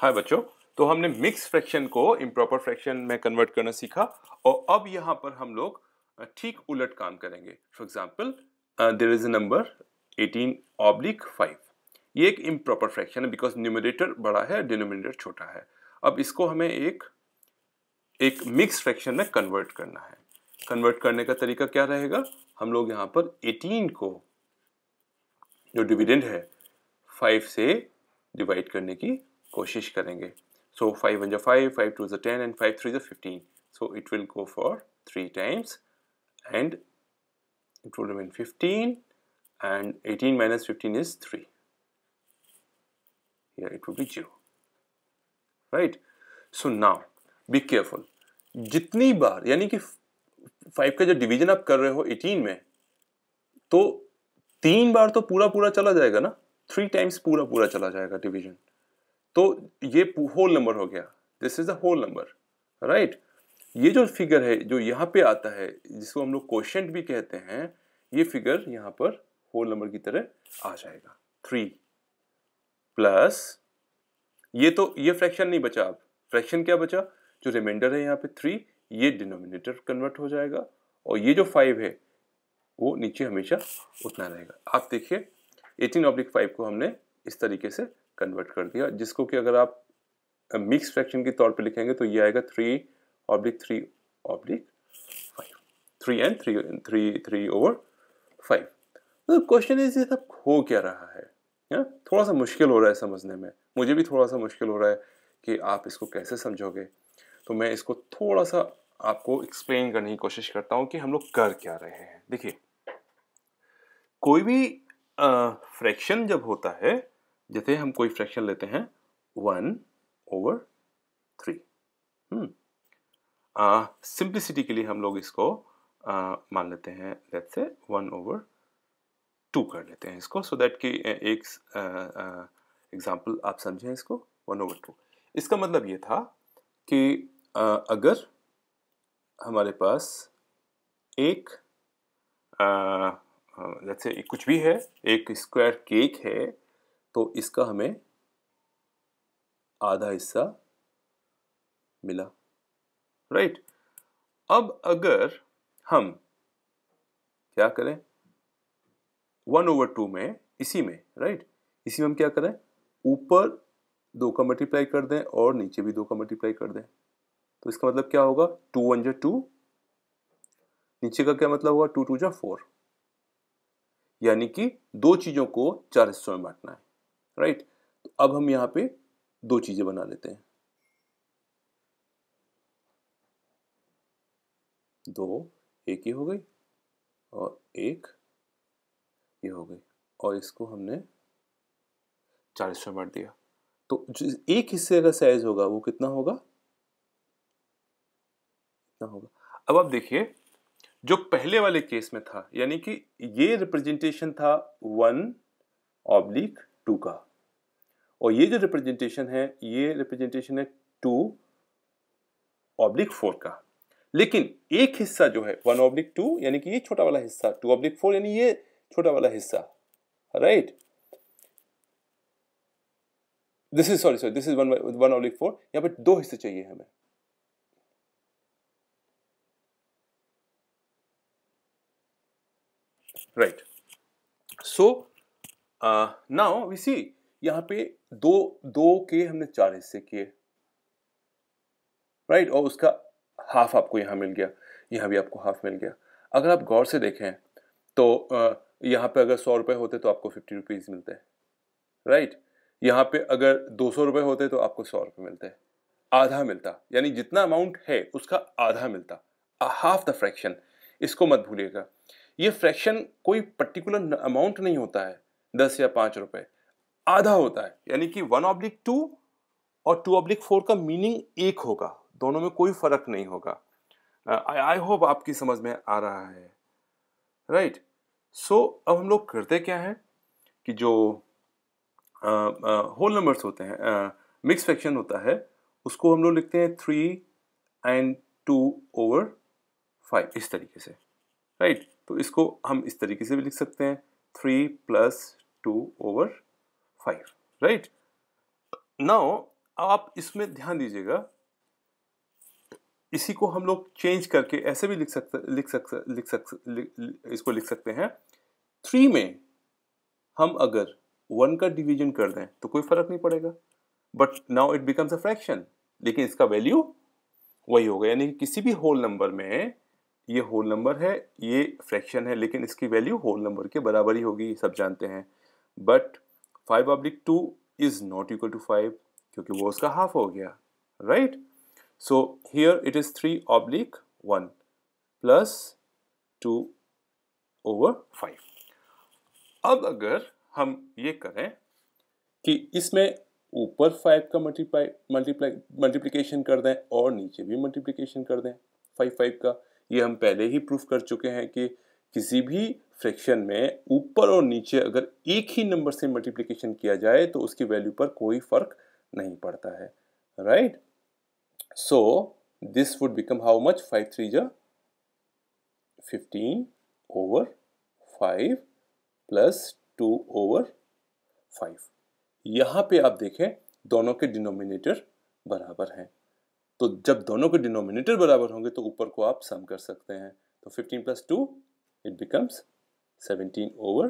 हाय बच्चों तो हमने मिक्स फ्रैक्शन को इम्प्रॉपर फ्रैक्शन में कन्वर्ट करना सीखा और अब यहाँ पर हम लोग ठीक उलट काम करेंगे for example there is a number 18 oblique 5 ये एक इम्प्रॉपर फ्रैक्शन है बिकॉज न्यूमिनेटर बड़ा है डिनोमिनेटर छोटा है अब इसको हमें एक एक मिक्स फ्रैक्शन में कन्वर्ट करना है कन्वर्ट करने का तरीका क्या रहेगा हम लोग यहाँ पर 18 को जो डिविडेंड है 5 से डिवाइड करने की कोशिश करेंगे सो फाइव वन जो फाइव फाइव टू जो टेन एंड फाइव थ्री जो fifteen so it will go for three times and it will remain fifteen and eighteen minus fifteen is three या it will be zero right so now be careful जितनी बार यानी कि five का जो division आप कर रहे हो एटीन में तो तीन बार तो पूरा पूरा चला जाएगा ना थ्री टाइम्स पूरा पूरा चला जाएगा डिवीजन तो ये होल नंबर हो गया this is the whole number right ये जो फिगर है जो यहाँ पे आता है जिसको हम लोग क्वेश्चन भी कहते हैं ये फिगर यहाँ पर होल नंबर की तरह आ जाएगा थ्री प्लस ये तो ये फ्रैक्शन नहीं बचा अब फ्रैक्शन क्या बचा जो रिमाइंडर है यहाँ पे थ्री ये डिनोमिनेटर कन्वर्ट हो जाएगा और ये जो फाइव है वो नीचे हमेशा उतना रहेगा आप देखिए एटीन ऑब्लिक फाइव को हमने इस तरीके से कन्वर्ट कर दिया जिसको कि अगर आप मिक्स फ्रैक्शन के तौर पे लिखेंगे तो ये आएगा three oblique three oblique three and three three three over five तो क्वेश्चन इज ये सब हो क्या रहा है या? थोड़ा सा मुश्किल हो रहा है समझने में मुझे भी थोड़ा सा मुश्किल हो रहा है कि आप इसको कैसे समझोगे तो मैं इसको थोड़ा सा आपको एक्सप्लेन करने की कोशिश करता हूँ कि हम लोग कर क्या रहे हैं देखिए कोई भी फ्रैक्शन जब होता है जैसे हम कोई फ्रैक्शन लेते हैं वन ओवर थ्री सिंप्लिसिटी के लिए हम लोग इसको मान लेते हैं लेट से वन ओवर टू कर लेते हैं इसको सो so दैट कि एक एग्जांपल uh, uh, आप समझें इसको वन ओवर टू इसका मतलब ये था कि uh, अगर हमारे पास एक लेट्स से कुछ भी है एक स्क्वायर केक है तो इसका हमें आधा हिस्सा मिला राइट अब अगर हम क्या करें वन ओवर टू में इसी में राइट इसी में हम क्या करें ऊपर दो का मल्टीप्लाई कर दें और नीचे भी दो का मल्टीप्लाई कर दें तो इसका मतलब क्या होगा टू वन जो टू नीचे का क्या मतलब होगा टू टू जो फोर यानी कि दो चीज़ों को चार हिस्सों में बांटना है राइट तो अब हम यहां पे दो चीज़ें बना लेते हैं दो एक ही हो गई और एक ये हो गई और इसको हमने चालीस में बांट दिया तो जो एक हिस्से का साइज होगा वो कितना होगा कितना होगा अब आप देखिए जो पहले वाले केस में था यानी कि ये रिप्रेजेंटेशन था वन ऑब्लिक टू का और ये जो रिप्रेजेंटेशन है ये रिप्रेजेंटेशन है टू ऑब्लिक फोर का लेकिन एक हिस्सा जो है वन ऑब्लिक टू यानी कि ये छोटा वाला हिस्सा टू ऑब्लिक फोर यानी ये छोटा वाला हिस्सा right this is sorry sorry this is one one oblique four यहां पर दो हिस्से चाहिए हमें right so now we see यहां पे दो दो के हमने चार हिस्से किए राइट और उसका हाफ आपको यहां मिल गया यहां भी आपको हाफ मिल गया अगर आप गौर से देखें तो यहां पे अगर सौ रुपए होते तो आपको फिफ्टी रुपीज़ मिलते हैं राइट यहां पे अगर दो सौ रुपए होते तो आपको सौ रुपए मिलते हैं आधा मिलता यानी जितना अमाउंट है उसका आधा मिलता हाफ द फ्रैक्शन इसको मत भूलिएगा ये फ्रैक्शन कोई पर्टिकुलर अमाउंट नहीं होता है दस या पांच रुपए आधा होता है यानी कि वन ऑब्लिक टू और टू ऑब्लिक फोर का मीनिंग एक होगा दोनों में कोई फर्क नहीं होगा आई होप आपकी समझ में आ रहा है राइट right? सो so, अब हम लोग करते क्या है कि जो होल uh, नंबर्स uh, होते हैं मिक्स uh, फ्रैक्शन होता है उसको हम लोग लिखते हैं three and two over five इस तरीके से राइट right? तो इसको हम इस तरीके से भी लिख सकते हैं three plus two over five right now आप इसमें ध्यान दीजिएगा इसी को हम लोग चेंज करके ऐसे भी लिख सकते लिख सकते लिख सकते इसको लिख सकते हैं थ्री में हम अगर वन का डिवीजन कर दें तो कोई फर्क नहीं पड़ेगा but now it becomes a fraction लेकिन इसका वैल्यू वही होगा यानी कि किसी भी होल नंबर में ये होल नंबर है ये फ्रैक्शन है लेकिन इसकी वैल्यू होल नंबर के बराबर ही होगी सब जानते हैं but five plus two is not equal to five क्योंकि वो उसका हाफ हो गया right so here it is three oblique one plus two over five अब अगर हम ये करें कि इसमें ऊपर फाइव का मल्टीप्लाई मल्टीप्लाई मल्टीप्लीकेशन कर दें और नीचे भी मल्टीप्लीकेशन कर दें फाइव फाइव का ये हम पहले ही प्रूफ कर चुके हैं कि किसी भी फ्रैक्शन में ऊपर और नीचे अगर एक ही नंबर से मल्टीप्लिकेशन किया जाए तो उसकी वैल्यू पर कोई फर्क नहीं पड़ता है right so this would become how much five three जा fifteen over five plus two over five यहां पे आप देखें दोनों के डिनोमिनेटर बराबर हैं तो जब दोनों के डिनोमिनेटर बराबर होंगे तो ऊपर को आप सम कर सकते हैं तो fifteen plus two it becomes 17 over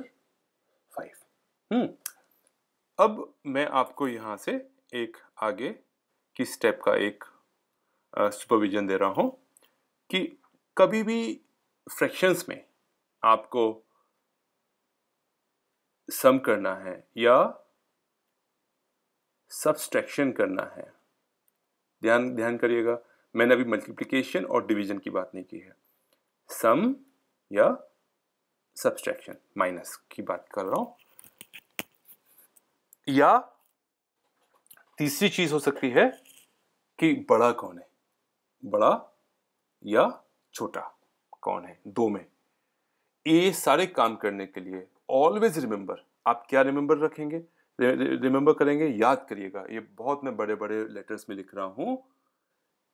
5 hmm hmm. अब मैं आपको यहां से एक आगे की स्टेप का एक सुपरविजन दे रहा हूं कि कभी भी फ्रैक्शंस में आपको सम करना है या सब्सट्रैक्शन करना है ध्यान ध्यान करिएगा मैंने अभी मल्टीप्लिकेशन और डिवीजन की बात नहीं की है सम या सब्सट्रैक्शन माइनस की बात कर रहा हूं या तीसरी चीज हो सकती है कि बड़ा कौन है बड़ा या छोटा कौन है दो में ये सारे काम करने के लिए ऑलवेज रिमेंबर आप क्या रिमेंबर रखेंगे रिमेंबर करेंगे याद करिएगा ये बहुत मैं बड़े बड़े लेटर्स में लिख रहा हूं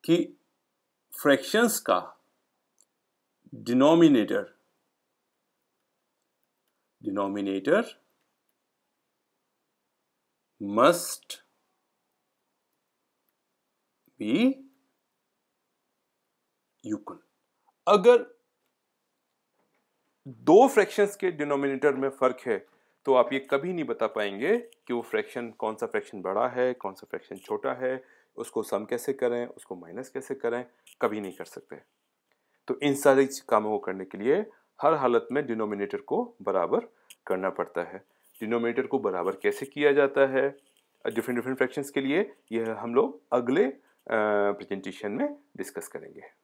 कि फ्रैक्शंस का denominator denominator must be equal अगर दो फ्रैक्शंस के डिनोमिनेटर में फर्क है तो आप ये कभी नहीं बता पाएंगे कि वो फ्रैक्शन कौन सा फ्रैक्शन बड़ा है कौन सा फ्रैक्शन छोटा है उसको सम कैसे करें उसको माइनस कैसे करें कभी नहीं कर सकते तो इन सारी कामों को करने के लिए हर हालत में डिनोमिनेटर को बराबर करना पड़ता है डिनोमिनेटर को बराबर कैसे किया जाता है डिफरेंट डिफरेंट फ्रैक्शंस के लिए यह हम लोग अगले प्रेजेंटेशन में डिस्कस करेंगे